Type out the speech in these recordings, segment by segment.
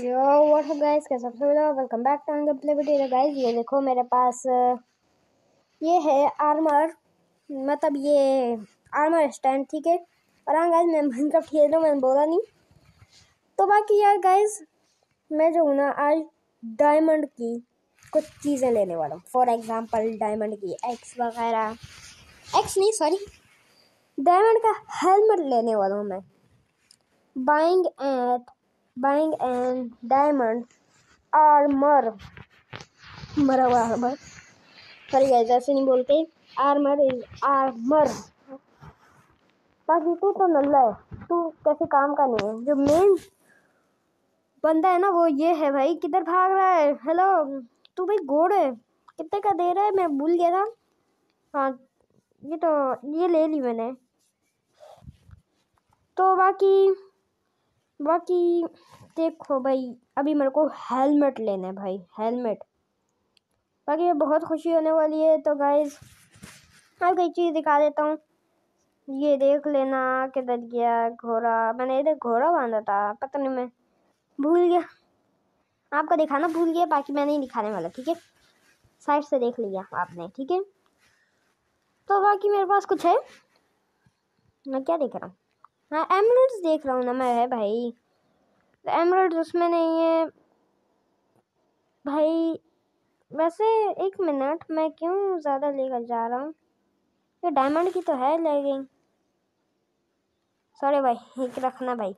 yo what up guys कैसे हो लोग welcome back to another play video guys ये देखो मेरे पास ये है आर्मर मतलब ये आर्मर स्टैंड ठीक है और हां गाइस मैं माइनक्राफ्ट खेल रहा हूँ मैंने बोला नहीं तो बाकी यार गाइस मैं जो हूँ ना आज डायमंड की कुछ चीज़ें लेने वाला हूँ फॉर एग्ज़ाम्पल डायमंड की एक्स वगैरह एक्स नहीं सॉरी डायमंड का हेलमेट लेने वाला हूँ मैं buying at bang and diamond armour मरा हुआ आर्मर सॉरी गाइस ऐसे नहीं बोलते आर्मर इज आर्मर ताकि तू तो नल्ला है तू कैसे काम का नहीं है जो मेन बंदा है ना वो ये है भाई किधर भाग रहा है हेलो तू भाई गोड़ है कितने का दे रहा है मैं भूल गया था हाँ ये तो ये ले ली मैंने तो बाकी बाकी देखो भाई अभी मेरे को हेलमेट लेना है भाई हेलमेट बाकी मैं बहुत खुशी होने वाली है तो गाइज आपको कई चीज़ दिखा देता हूँ ये देख लेना किधर गया घोड़ा मैंने इधर घोड़ा बांधा था पता नहीं मैं भूल गया आपको दिखाना भूल गया बाकी मैं नहीं दिखाने वाला ठीक है साइड से देख लिया आपने ठीक है तो बाकी मेरे पास कुछ है मैं क्या देख रहा हूँ हाँ एमरल्ड्स देख रहा हूँ ना मैं है भाई एमरल्ड उसमें नहीं है भाई वैसे एक मिनट मैं क्यों ज़्यादा लेकर जा रहा हूँ ये डायमंड की तो है लेगिंग सॉरी भाई एक रखना भाई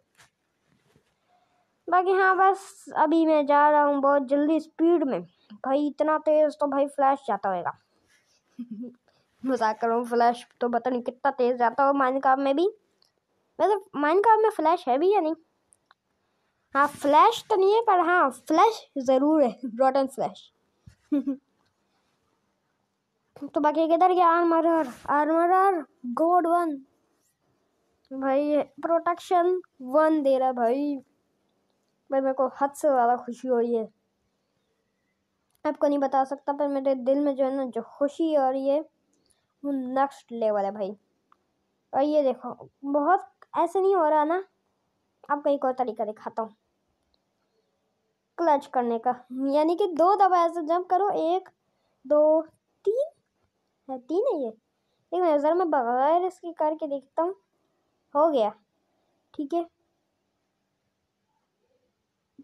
बाकी हाँ बस अभी मैं जा रहा हूँ बहुत जल्दी स्पीड में भाई इतना तेज़ तो भाई फ्लैश जाता होगा मजाक कर रहा हूँ फ्लैश तो पता नहीं कितना तेज़ जाता हो माइनक्राफ्ट में भी वैसे माइंड में फ्लैश है भी या नहीं हाँ फ्लैश तो नहीं है पर हाँ फ्लैश ज़रूर है रॉटन फ्लैश तो बाकी किधर गया आर्मर आर्मर गोड वन भाई प्रोटेक्शन वन दे रहा भाई भाई मेरे को हद से ज़्यादा खुशी हो रही है आपको नहीं बता सकता पर मेरे दिल में जो है ना जो खुशी हो रही है वो नेक्स्ट लेवल है भाई और ये देखो बहुत ऐसे नहीं हो रहा ना आपको एक और तरीका दिखाता हूँ क्लच करने का यानी कि दो दफा ऐसे जंप करो एक दो तीन है तीन है ये एक नज़र ज़रा मैं बगैर इसकी करके देखता हूँ हो गया ठीक है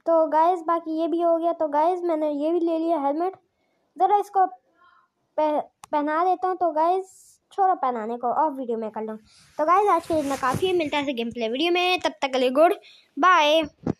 तो गाइस बाकी ये भी हो गया तो गाइस मैंने ये भी ले लिया हेलमेट ज़रा इसको पह, पहना देता हूँ तो गाइस छोड़ो पहनाने को और वीडियो में कर लूँ तो गाइज आज के में काफ़ी मिलता है गेम प्ले वीडियो में तब तक गले गुड बाय